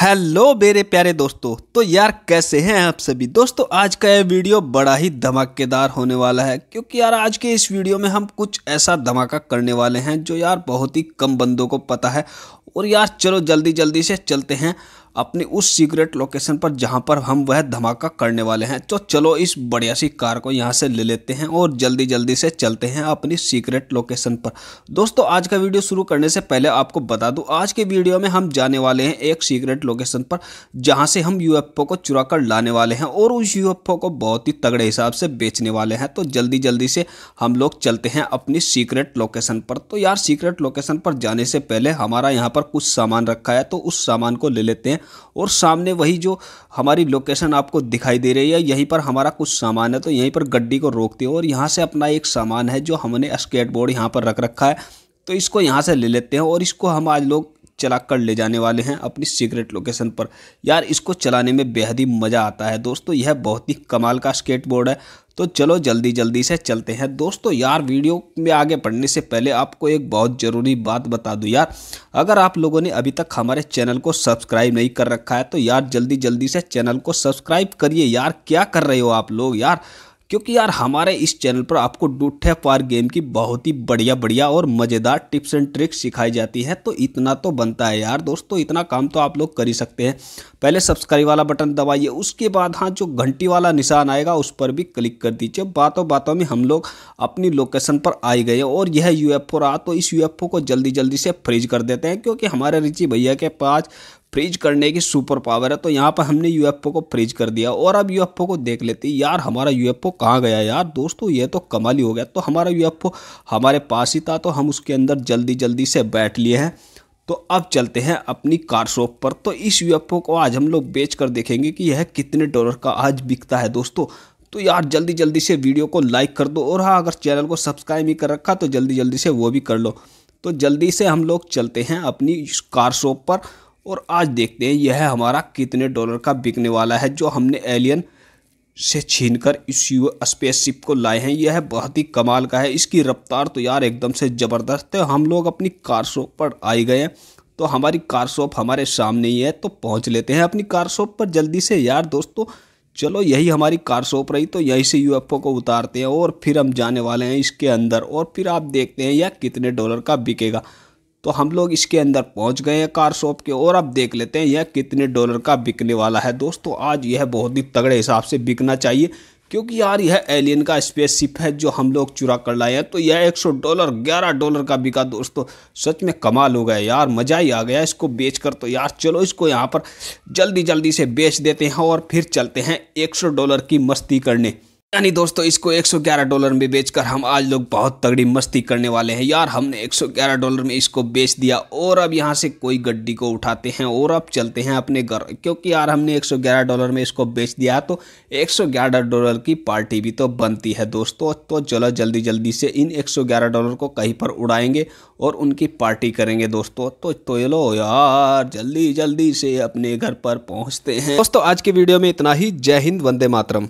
hello मेरे प्यारे दोस्तों तो यार कैसे हैं आप सभी दोस्तों आज का यह वीडियो बड़ा ही धमाकेदार होने वाला है क्योंकि यार आज के इस वीडियो में हम कुछ ऐसा धमाका करने वाले हैं जो यार बहुत ही कम बंदों को पता है और यार चलो जल्दी जल्दी से चलते हैं अपने उस सीक्रेट लोकेशन पर जहाँ पर हम वह धमाका करने वाले हैं तो चलो इस बढ़िया सी कार को यहाँ से ले लेते हैं और जल्दी जल्दी से चलते हैं अपनी सीक्रेट लोकेशन पर दोस्तों आज का वीडियो शुरू करने से पहले आपको बता दूँ आज के वीडियो में हम जाने वाले हैं एक सीक्रेट लोकेशन पर जहाँ से हम यू को चुरा कर लाने वाले हैं और उस यू को बहुत ही तगड़े हिसाब से बेचने वाले हैं तो जल्दी जल्दी से हम लोग चलते हैं अपनी सीक्रेट लोकेशन पर तो यार सीक्रेट लोकेशन पर जाने से पहले हमारा यहाँ पर कुछ सामान रखा है तो उस सामान को ले लेते हैं हैं और सामने वही जो हमारी लोकेशन आपको दिखाई दे रही है यहीं पर हमारा कुछ सामान है तो यहीं पर गड्डी को रोकते हो और यहाँ से अपना एक सामान है जो हमने स्केट बोर्ड यहाँ पर रख रखा है तो इसको यहाँ से ले लेते हैं और इसको हम आज लोग चला कर ले जाने वाले हैं अपनी सीक्रेट लोकेशन पर यार इसको चलाने में बेहद ही मज़ा आता है दोस्तों यह बहुत ही कमाल का स्केटबोर्ड है तो चलो जल्दी जल्दी से चलते हैं दोस्तों यार वीडियो में आगे पढ़ने से पहले आपको एक बहुत ज़रूरी बात बता दूँ यार अगर आप लोगों ने अभी तक हमारे चैनल को सब्सक्राइब नहीं कर रखा है तो यार जल्दी जल्दी से चैनल को सब्सक्राइब करिए यार क्या कर रहे हो आप लोग यार क्योंकि यार हमारे इस चैनल पर आपको डूठे पार गेम की बहुत ही बढ़िया बढ़िया और मज़ेदार टिप्स एंड ट्रिक्स सिखाई जाती है तो इतना तो बनता है यार दोस्तों इतना काम तो आप लोग कर ही सकते हैं पहले सब्सक्राइब वाला बटन दबाइए उसके बाद हाँ जो घंटी वाला निशान आएगा उस पर भी क्लिक कर दीजिए बातों बातों में हम लोग अपनी लोकेशन पर आई गए और यह यू रहा तो इस यू को जल्दी जल्दी से फ्रीज कर देते हैं क्योंकि हमारे रिचि भैया के पास फ्रीज करने की सुपर पावर है तो यहाँ पर हमने यूएफओ को फ्रीज कर दिया और अब यूएफओ को देख लेती यार हमारा यूएफओ कहाँ गया यार दोस्तों ये तो कमाल ही हो गया तो हमारा यूएफओ हमारे पास ही था तो हम उसके अंदर जल्दी जल्दी से बैठ लिए हैं तो अब चलते हैं अपनी कार शॉप पर तो इस यूएफओ को आज हम लोग बेच कर देखेंगे कि यह कितने डॉलर का आज बिकता है दोस्तों तो यार जल्दी जल्दी से वीडियो को लाइक कर दो और हाँ अगर चैनल को सब्सक्राइब भी कर रखा तो जल्दी जल्दी से वो भी कर लो तो जल्दी से हम लोग चलते हैं अपनी कार शॉप पर और आज देखते हैं यह है हमारा कितने डॉलर का बिकने वाला है जो हमने एलियन से छीन कर इस स्पेसशिप को लाए हैं यह है बहुत ही कमाल का है इसकी रफ्तार तो यार एकदम से ज़बरदस्त है हम लोग अपनी कार शॉप पर आए गए हैं तो हमारी कार शॉप हमारे सामने ही है तो पहुंच लेते हैं अपनी कार शॉप पर जल्दी से यार दोस्तों चलो यही हमारी कार शॉप रही तो यहीं से यूएफओ को उतारते हैं और फिर हम जाने वाले हैं इसके अंदर और फिर आप देखते हैं यह कितने डॉलर का बिकेगा तो हम लोग इसके अंदर पहुंच गए हैं कार शॉप के और अब देख लेते हैं यह कितने डॉलर का बिकने वाला है दोस्तों आज यह बहुत ही तगड़े हिसाब से बिकना चाहिए क्योंकि यार यह एलियन का स्पेसशिप है जो हम लोग चुरा कर लाए हैं तो यह 100 डॉलर 11 डॉलर का बिका दोस्तों सच में कमाल हो गया यार मज़ा ही आ गया इसको बेच कर तो यार चलो इसको यहाँ पर जल्दी जल्दी से बेच देते हैं और फिर चलते हैं 100 डॉलर की मस्ती करने यानी दोस्तों इसको 111 डॉलर में बेचकर हम आज लोग बहुत तगड़ी मस्ती करने वाले हैं यार हमने 111 डॉलर में इसको बेच दिया और अब यहाँ से कोई गड्डी को उठाते हैं और अब चलते हैं अपने घर क्योंकि यार हमने 111 डॉलर में इसको बेच दिया तो 111 डॉलर की पार्टी भी तो बनती है दोस्तों तो चलो जल्दी जल्दी से इन एक डॉलर को कहीं पर उड़ाएंगे और उनकी पार्टी करेंगे दोस्तों तो तो लो यार जल्दी जल्दी से अपने घर पर पहुँचते हैं दोस्तों आज की वीडियो में इतना ही जय हिंद वंदे मातरम